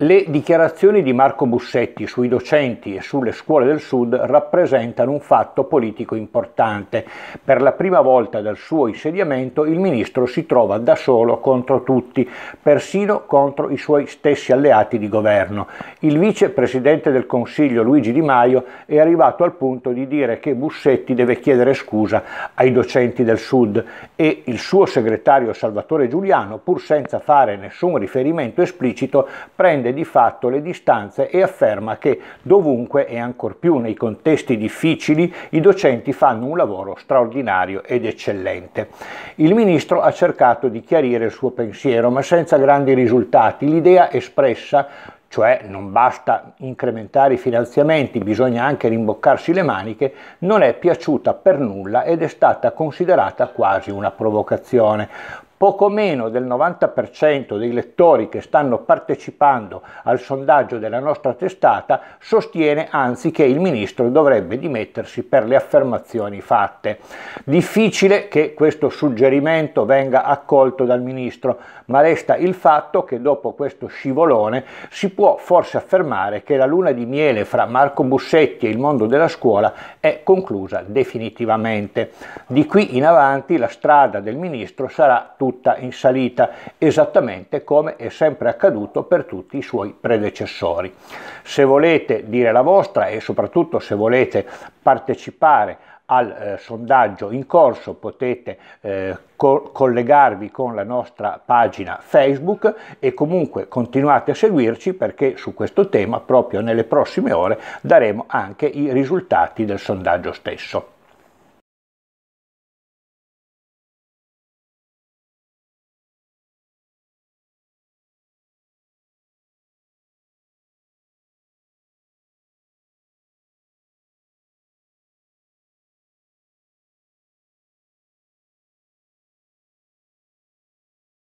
Le dichiarazioni di Marco Bussetti sui docenti e sulle scuole del Sud rappresentano un fatto politico importante. Per la prima volta dal suo insediamento il ministro si trova da solo contro tutti, persino contro i suoi stessi alleati di governo. Il vicepresidente del Consiglio Luigi Di Maio è arrivato al punto di dire che Bussetti deve chiedere scusa ai docenti del Sud e il suo segretario Salvatore Giuliano, pur senza fare nessun riferimento esplicito, prende estende di fatto le distanze e afferma che dovunque e ancor più nei contesti difficili i docenti fanno un lavoro straordinario ed eccellente. Il ministro ha cercato di chiarire il suo pensiero ma senza grandi risultati. L'idea espressa cioè non basta incrementare i finanziamenti, bisogna anche rimboccarsi le maniche, non è piaciuta per nulla ed è stata considerata quasi una provocazione. Poco meno del 90% dei lettori che stanno partecipando al sondaggio della nostra testata sostiene anzi che il ministro dovrebbe dimettersi per le affermazioni fatte. Difficile che questo suggerimento venga accolto dal ministro, ma resta il fatto che dopo questo scivolone si può forse affermare che la luna di miele fra Marco Bussetti e il mondo della scuola è conclusa definitivamente. Di qui in avanti la strada del ministro sarà tutta tutta in salita, esattamente come è sempre accaduto per tutti i suoi predecessori. Se volete dire la vostra e soprattutto se volete partecipare al eh, sondaggio in corso potete eh, co collegarvi con la nostra pagina Facebook e comunque continuate a seguirci perché su questo tema proprio nelle prossime ore daremo anche i risultati del sondaggio stesso.